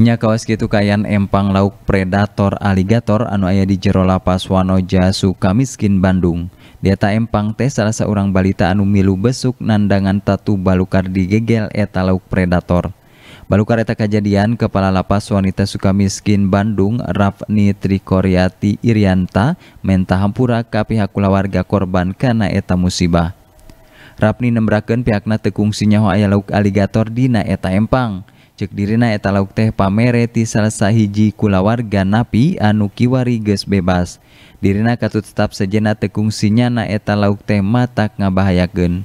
nya kawas gitu kayan empang lauk predator aligator anu ayah di jero lapas Wanoja Sukamiskin Bandung Deta empang teh salah seorang balita anu milu besuk nandangan tatu balukar digegel eta lauk predator balukar eta kejadian kepala lapas wanita Sukamiskin Bandung Rafni Trikoriati Irianta menta hampura ka pihak warga korban karena eta musibah Rapni nembraken pihakna tekung sinyaho ayah lauk aligator dina eta empang cek dirina eta teh pamere ti salah sahiji kulawarga napi anu kiwari geus bebas dirina katut tetap sejena tekungsinya na eta teh matak ngabahayakan.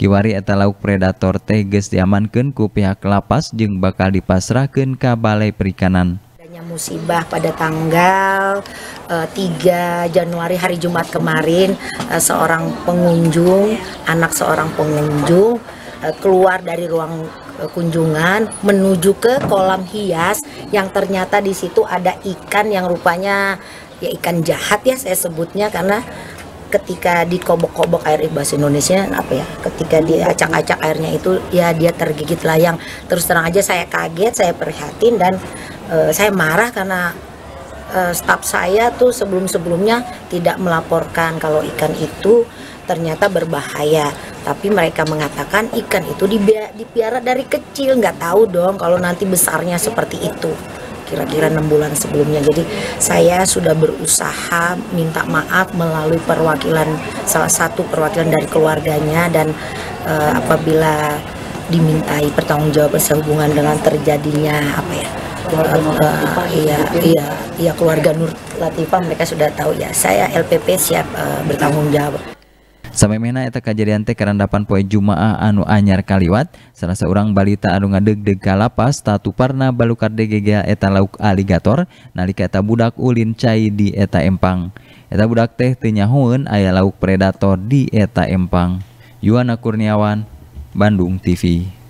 kiwari eta predator teh geus diamankeun ku pihak lapas jeng bakal dipasrahkan ke Balai Perikanan musibah pada tanggal uh, eh, 3 Januari hari Jumat kemarin uh, seorang pengunjung anak seorang pengunjung Eh, keluar dari ruang eh, kunjungan menuju ke kolam hias yang ternyata di situ ada ikan yang rupanya ya ikan jahat ya saya sebutnya karena ketika dikobok-kobok air bahasa Indonesia apa ya ketika diacak-acak acak airnya itu ya dia tergigit layang terus terang aja saya kaget saya prihatin dan uh, saya marah karena uh, staf saya tuh sebelum-sebelumnya tidak melaporkan kalau ikan itu ternyata berbahaya tapi mereka mengatakan ikan itu dipiara dari kecil nggak tahu dong kalau nanti besarnya seperti itu kira-kira enam bulan sebelumnya jadi saya sudah berusaha minta maaf melalui perwakilan salah satu perwakilan dari keluarganya dan uh, apabila dimintai pertanggungjawaban sehubungan dengan terjadinya apa ya keluarga uh, eh, iya iya iya keluarga Nur Latifah mereka sudah tahu ya saya LPP siap uh, bertanggung jawab sampai mea eta kajjadian teh randapan poe jumaah anu anyar Kaliwat salahasa orang balita anu ngadegdeggalapas tatu parna baluka deggega eta lauk alligator nalika eta budak ulin cair di eta empang eta budak tehnyahun aya lauk Predator di eta Empang Juanana Kurniawan Bandung TV.